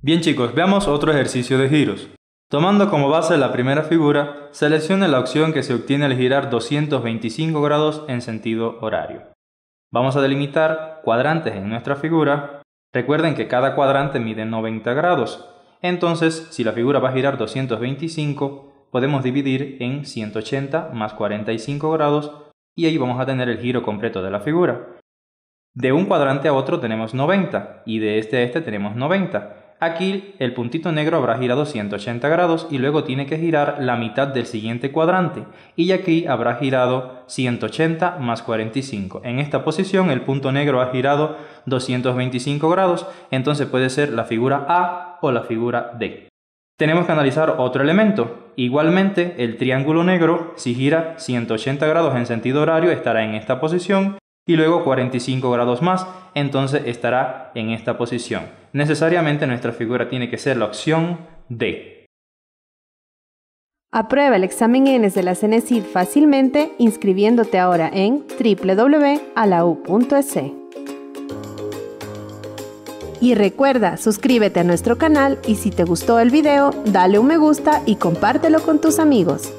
Bien chicos, veamos otro ejercicio de giros. Tomando como base la primera figura, seleccione la opción que se obtiene al girar 225 grados en sentido horario. Vamos a delimitar cuadrantes en nuestra figura. Recuerden que cada cuadrante mide 90 grados. Entonces, si la figura va a girar 225, podemos dividir en 180 más 45 grados y ahí vamos a tener el giro completo de la figura. De un cuadrante a otro tenemos 90 y de este a este tenemos 90. Aquí el puntito negro habrá girado 180 grados y luego tiene que girar la mitad del siguiente cuadrante y aquí habrá girado 180 más 45. En esta posición el punto negro ha girado 225 grados, entonces puede ser la figura A o la figura D. Tenemos que analizar otro elemento. Igualmente, el triángulo negro, si gira 180 grados en sentido horario, estará en esta posición y luego 45 grados más, entonces estará en esta posición. Necesariamente nuestra figura tiene que ser la opción D. Aprueba el examen ENES de la CNESID fácilmente inscribiéndote ahora en www.alau.es. Y recuerda, suscríbete a nuestro canal y si te gustó el video, dale un me gusta y compártelo con tus amigos.